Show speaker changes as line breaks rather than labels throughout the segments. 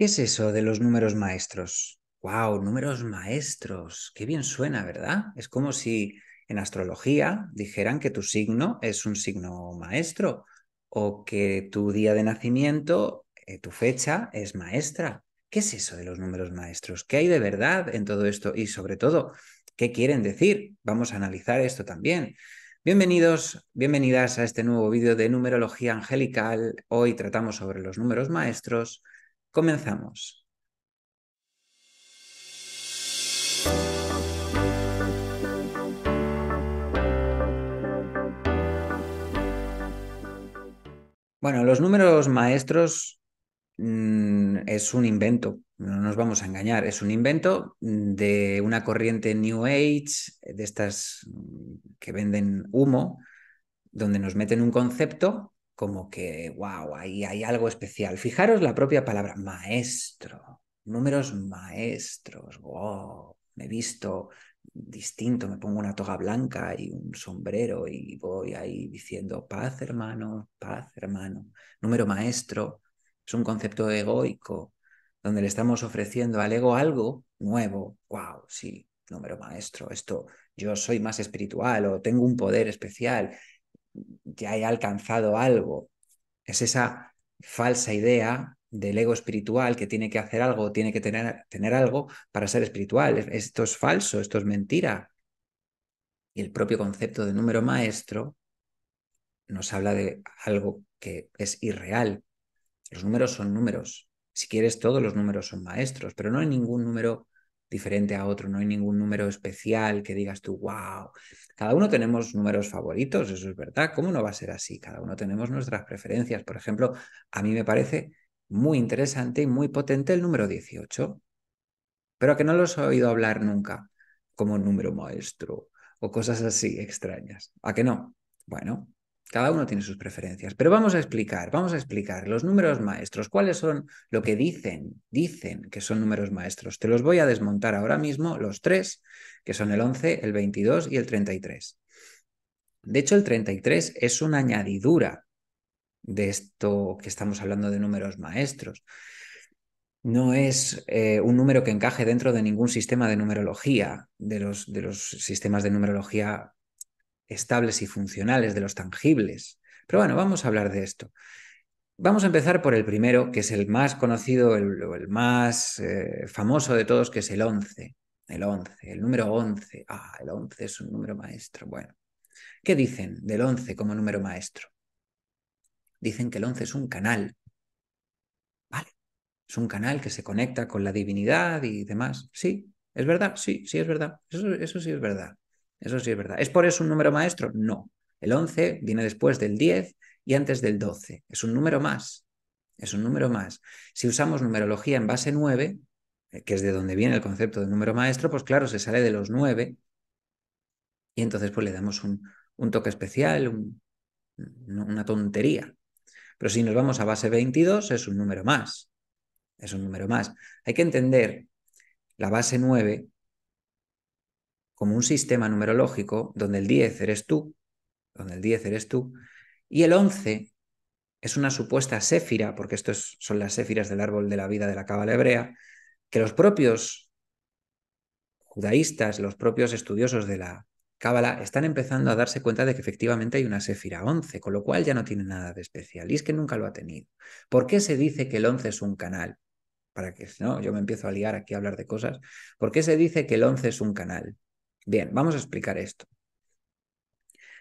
¿Qué es eso de los números maestros? ¡Wow! Números maestros. Qué bien suena, ¿verdad? Es como si en astrología dijeran que tu signo es un signo maestro o que tu día de nacimiento, eh, tu fecha es maestra. ¿Qué es eso de los números maestros? ¿Qué hay de verdad en todo esto? Y sobre todo, ¿qué quieren decir? Vamos a analizar esto también. Bienvenidos, bienvenidas a este nuevo vídeo de numerología angelical. Hoy tratamos sobre los números maestros Comenzamos. Bueno, los números maestros mm, es un invento, no nos vamos a engañar, es un invento de una corriente New Age, de estas que venden humo, donde nos meten un concepto como que, wow, ahí hay algo especial. Fijaros la propia palabra, maestro, números maestros, wow, me he visto distinto, me pongo una toga blanca y un sombrero y voy ahí diciendo, paz hermano, paz hermano. Número maestro es un concepto egoico, donde le estamos ofreciendo al ego algo nuevo, wow, sí, número maestro, esto yo soy más espiritual o tengo un poder especial ya he alcanzado algo. Es esa falsa idea del ego espiritual que tiene que hacer algo, tiene que tener, tener algo para ser espiritual. Esto es falso, esto es mentira. Y el propio concepto de número maestro nos habla de algo que es irreal. Los números son números. Si quieres, todos los números son maestros, pero no hay ningún número diferente a otro, no hay ningún número especial que digas tú, wow, cada uno tenemos números favoritos, eso es verdad, ¿cómo no va a ser así? Cada uno tenemos nuestras preferencias. Por ejemplo, a mí me parece muy interesante y muy potente el número 18, pero a que no los he oído hablar nunca como número maestro o cosas así extrañas. ¿A que no? Bueno, cada uno tiene sus preferencias. Pero vamos a explicar, vamos a explicar los números maestros. ¿Cuáles son lo que dicen? Dicen que son números maestros. Te los voy a desmontar ahora mismo, los tres, que son el 11, el 22 y el 33. De hecho, el 33 es una añadidura de esto que estamos hablando de números maestros. No es eh, un número que encaje dentro de ningún sistema de numerología, de los, de los sistemas de numerología estables y funcionales, de los tangibles. Pero bueno, vamos a hablar de esto. Vamos a empezar por el primero, que es el más conocido, el, más eh, famoso de todos, que es el 11. El 11, el número 11. Ah, el 11 es un número maestro. Bueno, ¿qué dicen del 11 como número maestro? Dicen que el 11 es un canal. Vale, es un canal que se conecta con la divinidad y demás. Sí, es verdad, sí, sí es verdad. eso sí es verdad. Eso sí es verdad. ¿Es por eso un número maestro? No. El 11 viene después del 10 y antes del 12. Es un número más. Es un número más. Si usamos numerología en base 9, eh, que es de donde viene el concepto de número maestro, pues claro, se sale de los 9 y entonces pues le damos un, un toque especial, una tontería. Pero si nos vamos a base 22, es un número más. Es un número más. Hay que entender la base 9 como un sistema numerológico donde el 10 eres tú, donde el 10 eres tú, y el 11 es una supuesta séfira, porque estas son las séfiras del árbol de la vida de la cábala hebrea, que los propios judaístas, los propios estudiosos de la cábala están empezando a darse cuenta de que efectivamente hay una séfira 11, con lo cual ya no tiene nada de especial, y es que nunca lo ha tenido. ¿Por qué se dice que el 11 es un canal? Para que no, yo me empiezo a liar aquí a hablar de cosas. ¿Por qué se dice que el 11 es un canal? Bien, vamos a explicar esto.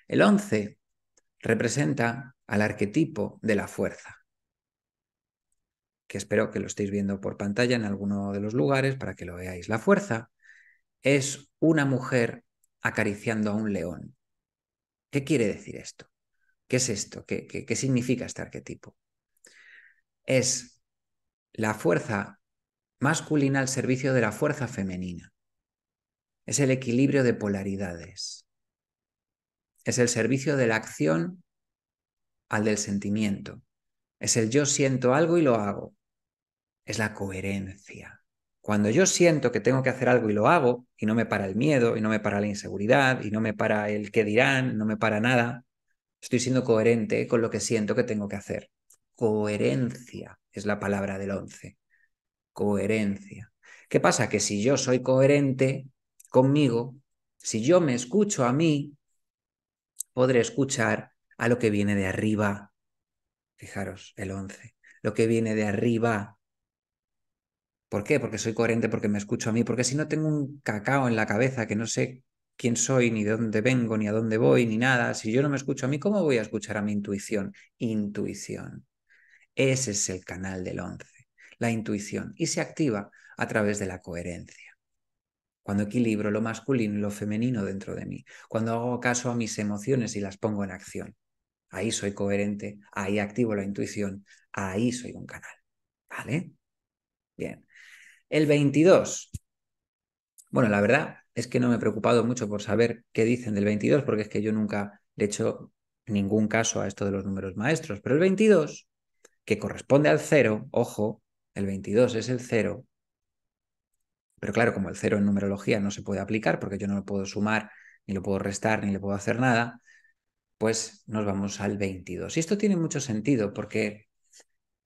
El 11 representa al arquetipo de la fuerza, que espero que lo estéis viendo por pantalla en alguno de los lugares para que lo veáis. La fuerza es una mujer acariciando a un león. ¿Qué quiere decir esto? ¿Qué es esto? ¿Qué, qué significa este arquetipo? Es la fuerza masculina al servicio de la fuerza femenina es el equilibrio de polaridades, es el servicio de la acción al del sentimiento, es el yo siento algo y lo hago, es la coherencia. Cuando yo siento que tengo que hacer algo y lo hago, y no me para el miedo, y no me para la inseguridad, y no me para el qué dirán, no me para nada, estoy siendo coherente con lo que siento que tengo que hacer. Coherencia es la palabra del once. Coherencia. ¿Qué pasa? Que si yo soy coherente, conmigo, si yo me escucho a mí, podré escuchar a lo que viene de arriba. Fijaros, el 11, lo que viene de arriba. ¿Por qué? Porque soy coherente, porque me escucho a mí, porque si no tengo un cacao en la cabeza que no sé quién soy, ni de dónde vengo, ni a dónde voy, ni nada, si yo no me escucho a mí, ¿cómo voy a escuchar a mi intuición? Intuición. Ese es el canal del 11, la intuición, y se activa a través de la coherencia cuando equilibro lo masculino y lo femenino dentro de mí, cuando hago caso a mis emociones y las pongo en acción. Ahí soy coherente, ahí activo la intuición, ahí soy un canal. ¿Vale? Bien. El 22. Bueno, la verdad es que no me he preocupado mucho por saber qué dicen del 22, porque es que yo nunca le he hecho ningún caso a esto de los números maestros. Pero el 22, que corresponde al 0, ojo, el 22 es el 0, pero claro, como el cero en numerología no se puede aplicar porque yo no lo puedo sumar, ni lo puedo restar, ni le puedo hacer nada, pues nos vamos al 22. Y esto tiene mucho sentido porque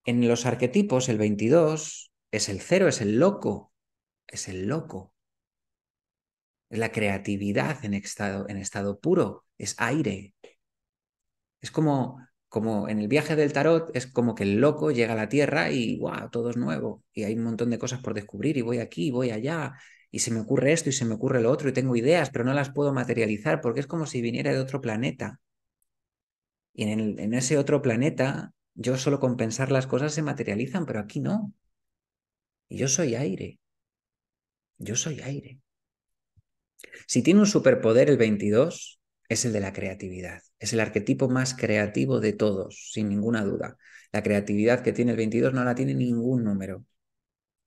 en los arquetipos el 22 es el cero, es el loco, es el loco. Es la creatividad en estado, en estado puro, es aire. Es como como en el viaje del tarot es como que el loco llega a la Tierra y guau todo es nuevo y hay un montón de cosas por descubrir y voy aquí, y voy allá y se me ocurre esto y se me ocurre lo otro y tengo ideas, pero no las puedo materializar porque es como si viniera de otro planeta. Y en, en ese otro planeta yo solo con pensar las cosas se materializan, pero aquí no. Y yo soy aire. Yo soy aire. Si tiene un superpoder el 22, es el de la creatividad. Es el arquetipo más creativo de todos, sin ninguna duda. La creatividad que tiene el 22 no la tiene ningún número.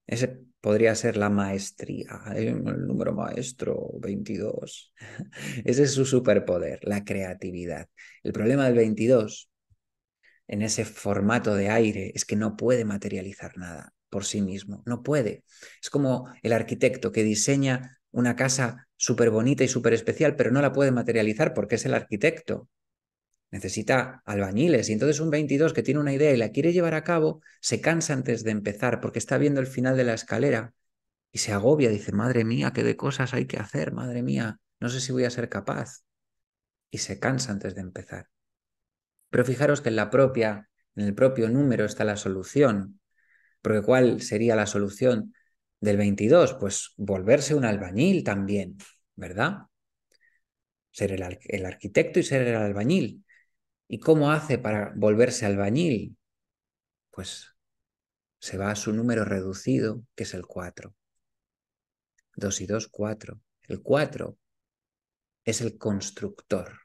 Ese podría ser la maestría, el número maestro 22. Ese es su superpoder, la creatividad. El problema del 22 en ese formato de aire es que no puede materializar nada por sí mismo, no puede. Es como el arquitecto que diseña una casa súper bonita y súper especial, pero no la puede materializar porque es el arquitecto. Necesita albañiles y entonces un 22 que tiene una idea y la quiere llevar a cabo, se cansa antes de empezar porque está viendo el final de la escalera y se agobia, dice, madre mía, qué de cosas hay que hacer, madre mía, no sé si voy a ser capaz. Y se cansa antes de empezar. Pero fijaros que en la propia, en el propio número está la solución, porque ¿cuál sería la solución? del 22? Pues volverse un albañil también, ¿verdad? Ser el, arquitecto y ser el albañil. ¿Y cómo hace para volverse albañil? Pues se va a su número reducido, que es el 4. 2 y 2, 4. El 4 es el constructor,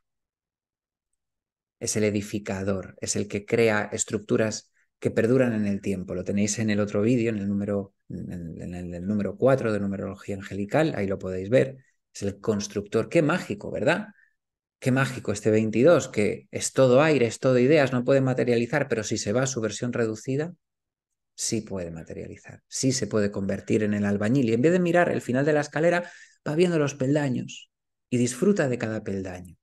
es el edificador, es el que crea estructuras que perduran en el tiempo. Lo tenéis en el otro vídeo, en el número en, el número 4 de numerología angelical, ahí lo podéis ver. Es el constructor, qué mágico, ¿verdad? Qué mágico este 22, que es todo aire, es todo ideas, no puede materializar, pero si se va a su versión reducida, sí puede materializar, sí se puede convertir en el albañil. Y en vez de mirar el final de la escalera, va viendo los peldaños y disfruta de cada peldaño.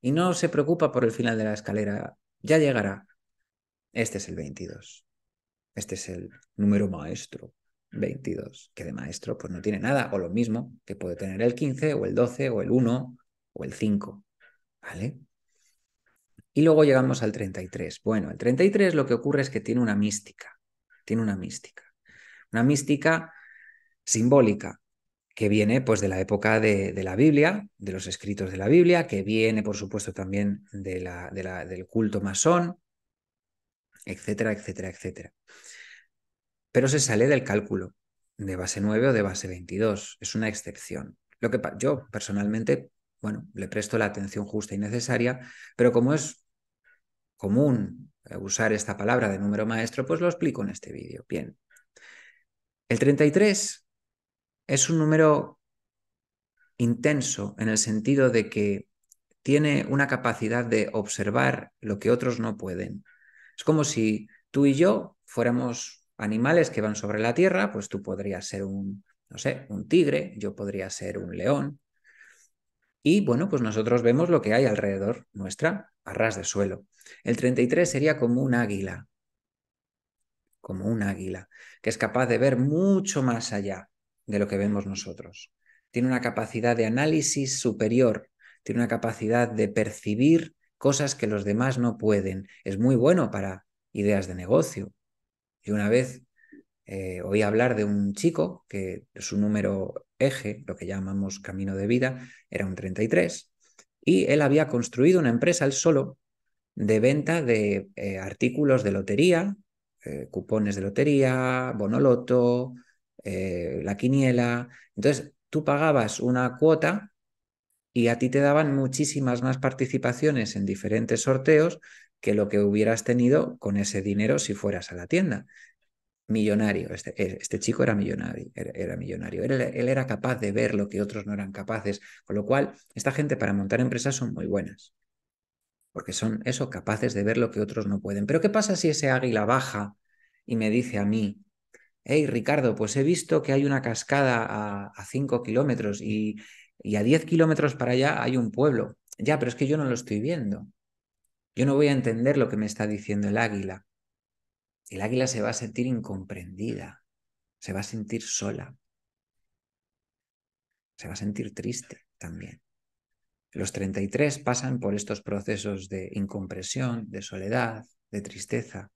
Y no se preocupa por el final de la escalera, ya llegará. Este es el 22. Este es el número maestro 22, que de maestro pues no tiene nada, o lo mismo que puede tener el 15 o el 12 o el 1 o el 5. ¿Vale? Y luego llegamos al 33. Bueno, el 33 lo que ocurre es que tiene una mística, tiene una mística, una mística simbólica que viene pues de la época de, la Biblia, de los escritos de la Biblia, que viene por supuesto también del culto masón, etcétera, etcétera, etcétera. Pero se sale del cálculo de base 9 o de base 22. Es una excepción. Lo que yo personalmente, bueno, le presto la atención justa y necesaria, pero como es común eh, usar esta palabra de número maestro, pues lo explico en este vídeo. Bien. El 33 es un número intenso en el sentido de que tiene una capacidad de observar lo que otros no pueden. Es como si tú y yo fuéramos animales que van sobre la tierra, pues tú podrías ser un, no sé, un tigre, yo podría ser un león. Y bueno, pues nosotros vemos lo que hay alrededor nuestra, a ras de suelo. El 33 sería como un águila, como un águila, que es capaz de ver mucho más allá de lo que vemos nosotros. Tiene una capacidad de análisis superior, tiene una capacidad de percibir cosas que los demás no pueden. Es muy bueno para ideas de negocio. Y una vez eh, oí hablar de un chico que su número eje, lo que llamamos camino de vida, era un 33, y él había construido una empresa él solo de venta de eh, artículos de lotería, eh, cupones de lotería, bonoloto, la quiniela. Entonces, tú pagabas una cuota y a ti te daban muchísimas más participaciones en diferentes sorteos que lo que hubieras tenido con ese dinero si fueras a la tienda. Millonario, este, e, este chico era millonario, era, millonario. Él, él, era capaz de ver lo que otros no eran capaces, con lo cual esta gente para montar empresas son muy buenas, porque son eso, capaces de ver lo que otros no pueden. Pero ¿qué pasa si ese águila baja y me dice a mí, hey Ricardo, pues he visto que hay una cascada a 5 kilómetros y y a 10 kilómetros para allá hay un pueblo. Ya, pero es que yo no lo estoy viendo. Yo no voy a entender lo que me está diciendo el águila. El águila se va a sentir incomprendida, se va a sentir sola, se va a sentir triste también. Los 33 pasan por estos procesos de incompresión, de soledad, de tristeza.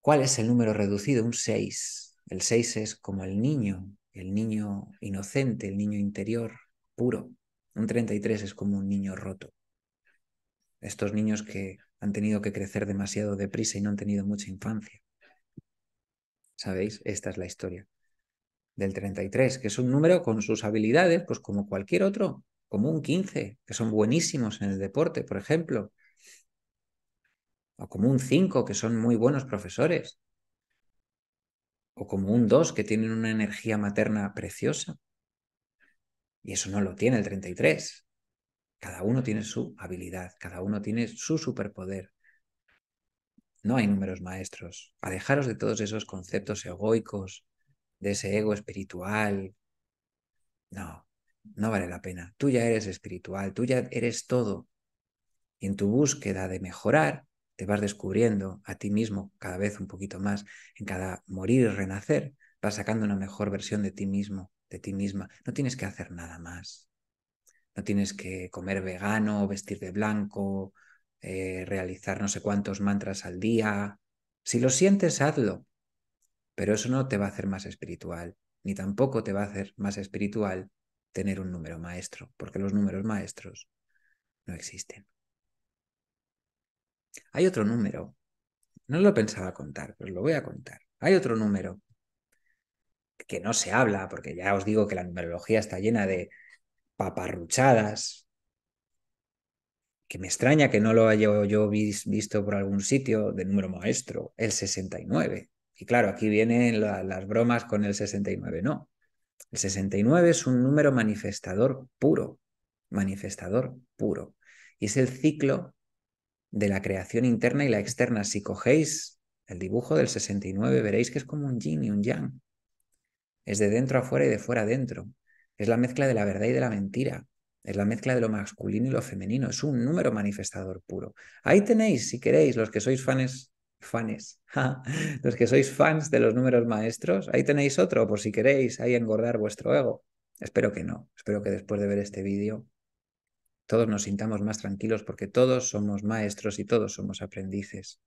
¿Cuál es el número reducido? Un 6. El 6 es como el niño el niño inocente, el niño interior, puro. Un 33 es como un niño roto. Estos niños que han tenido que crecer demasiado deprisa y no han tenido mucha infancia. ¿Sabéis? Esta es la historia del 33, que es un número con sus habilidades, pues como cualquier otro, como un 15, que son buenísimos en el deporte, por ejemplo, o como un 5, que son muy buenos profesores, o como un 2 que tienen una energía materna preciosa. Y eso no lo tiene el 33. Cada uno tiene su habilidad, cada uno tiene su superpoder. No hay números maestros. Alejaros de todos esos conceptos egoicos, de ese ego espiritual. No, no vale la pena. Tú ya eres espiritual, tú ya eres todo. Y en tu búsqueda de mejorar, te vas descubriendo a ti mismo cada vez un poquito más, en cada morir y renacer, vas sacando una mejor versión de ti mismo, de ti misma. No tienes que hacer nada más. No tienes que comer vegano, vestir de blanco, eh, realizar no sé cuántos mantras al día. Si lo sientes, hazlo. Pero eso no te va a hacer más espiritual, ni tampoco te va a hacer más espiritual tener un número maestro, porque los números maestros no existen. Hay otro número. No lo pensaba contar, pero lo voy a contar. Hay otro número que no se habla, porque ya os digo que la numerología está llena de paparruchadas, que me extraña que no lo haya yo visto por algún sitio de número maestro, el 69. Y claro, aquí vienen las bromas con el 69, no. El 69 es un número manifestador puro, manifestador puro. Y es el ciclo de la creación interna y la externa. Si cogéis el dibujo del 69, veréis que es como un yin y un yang. Es de dentro afuera y de fuera adentro. Es la mezcla de la verdad y de la mentira. Es la mezcla de lo masculino y lo femenino. Es un número manifestador puro. Ahí tenéis, si queréis, los que sois fans, fans los que sois fans de los números maestros, ahí tenéis otro por si queréis ahí engordar vuestro ego. Espero que no. Espero que después de ver este vídeo todos nos sintamos más tranquilos porque todos somos maestros y todos somos aprendices.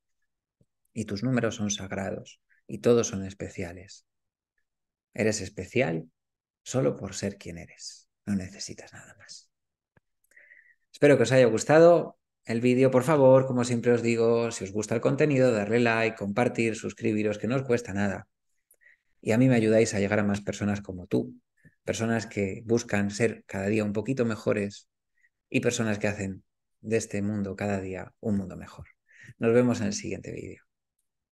Y tus números son sagrados y todos son especiales. Eres especial solo por ser quien eres. No necesitas nada más. Espero que os haya gustado el vídeo. Por favor, como siempre os digo, si os gusta el contenido, darle like, compartir, suscribiros, que no os cuesta nada. Y a mí me ayudáis a llegar a más personas como tú, personas que buscan ser cada día un poquito mejores y personas que hacen de este mundo cada día un mundo mejor. Nos vemos en el siguiente vídeo.